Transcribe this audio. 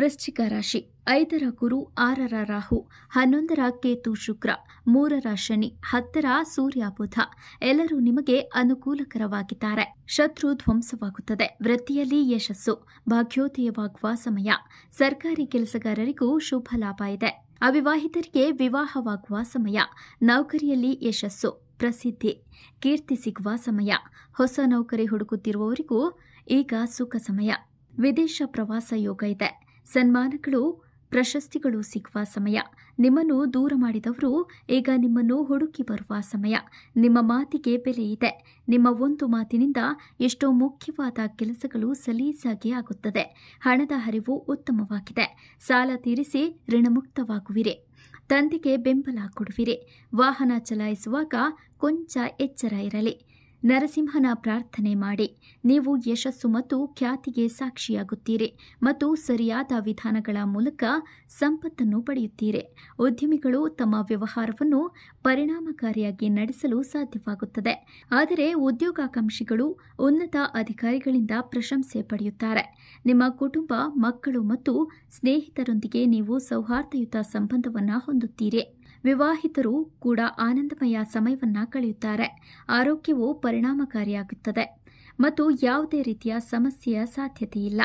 ವೃಶ್ಚಿಕ ರಾಶಿ ಐದರ ಗುರು ಆರರ ರಾಹು ಹನ್ನೊಂದರ ಕೇತು ಶುಕ್ರ ಮೂರರ ಶನಿ ಹತ್ತರ ಸೂರ್ಯ ಬುಧ ಎಲ್ಲರೂ ನಿಮಗೆ ಅನುಕೂಲಕರವಾಗಿದ್ದಾರೆ ಶತ್ರು ಧ್ವಂಸವಾಗುತ್ತದೆ ವೃತ್ತಿಯಲ್ಲಿ ಯಶಸ್ಸು ಭಾಗ್ಯೋದಯವಾಗುವ ಸಮಯ ಸರ್ಕಾರಿ ಕೆಲಸಗಾರರಿಗೂ ಶುಭ ಲಾಭ ಇದೆ ಅವಿವಾಹಿತರಿಗೆ ವಿವಾಹವಾಗುವ ಸಮಯ ನೌಕರಿಯಲ್ಲಿ ಯಶಸ್ಸು ಪ್ರಸಿದ್ಧಿ ಕೀರ್ತಿ ಸಿಗುವ ಸಮಯ ಹೊಸ ನೌಕರಿ ಹುಡುಕುತ್ತಿರುವವರಿಗೂ ಈಗ ಸುಖ ಸಮಯ ವಿದೇಶ ಪ್ರವಾಸ ಯೋಗ ಇದೆ ಸನ್ಮಾನಗಳು ಪ್ರಶಸ್ತಿಗಳು ಸಿಗುವ ಸಮಯ ನಿಮ್ಮನ್ನು ದೂರ ಮಾಡಿದವರು ಈಗ ನಿಮ್ಮನ್ನು ಹುಡುಕಿ ಬರುವ ಸಮಯ ನಿಮ್ಮ ಮಾತಿಗೆ ಬೆಲೆ ಇದೆ ನಿಮ್ಮ ಒಂದು ಮಾತಿನಿಂದ ಎಷ್ಟೋ ಮುಖ್ಯವಾದ ಕೆಲಸಗಳು ಸಲೀಸಾಗಿ ಆಗುತ್ತದೆ ಹಣದ ಹರಿವು ಉತ್ತಮವಾಗಿದೆ ಸಾಲ ತೀರಿಸಿ ಋಣಮುಕ್ತವಾಗುವಿರಿ ತಂದೆಗೆ ಬೆಂಬಲ ಕೊಡುವಿರಿ ವಾಹನ ಚಲಾಯಿಸುವಾಗ ಕೊಂಚ ಎಚ್ಚರ ಇರಲಿ ನರಸಿಂಹನ ಪ್ರಾರ್ಥನೆ ಮಾಡಿ ನೀವು ಯಶಸ್ಸು ಮತ್ತು ಖ್ಯಾತಿಗೆ ಸಾಕ್ಷಿಯಾಗುತ್ತೀರಿ ಮತ್ತು ಸರಿಯಾದ ವಿಧಾನಗಳ ಮೂಲಕ ಸಂಪತ್ತನ್ನು ಪಡೆಯುತ್ತೀರಿ ಉದ್ಯಮಿಗಳು ತಮ್ಮ ವ್ಯವಹಾರವನ್ನು ಪರಿಣಾಮಕಾರಿಯಾಗಿ ನಡೆಸಲು ಸಾಧ್ಯವಾಗುತ್ತದೆ ಆದರೆ ಉದ್ಯೋಗಾಕಾಂಕ್ಷಿಗಳು ಉನ್ನತ ಅಧಿಕಾರಿಗಳಿಂದ ಪ್ರಶಂಸೆ ಪಡೆಯುತ್ತಾರೆ ನಿಮ್ಮ ಕುಟುಂಬ ಮಕ್ಕಳು ಮತ್ತು ಸ್ನೇಹಿತರೊಂದಿಗೆ ನೀವು ಸೌಹಾರ್ದಯುತ ಸಂಬಂಧವನ್ನು ಹೊಂದುತ್ತೀರಿ ವಿವಾಹಿತರು ಕೂಡ ಆನಂದಮಯ ಸಮಯವನ್ನು ಕಳೆಯುತ್ತಾರೆ ಆರೋಗ್ಯವು ಪರಿಣಾಮಕಾರಿಯಾಗುತ್ತದೆ ಮತ್ತು ಯಾವುದೇ ರೀತಿಯ ಸಮಸ್ಯೆಯ ಸಾಧ್ಯತೆಯಿಲ್ಲ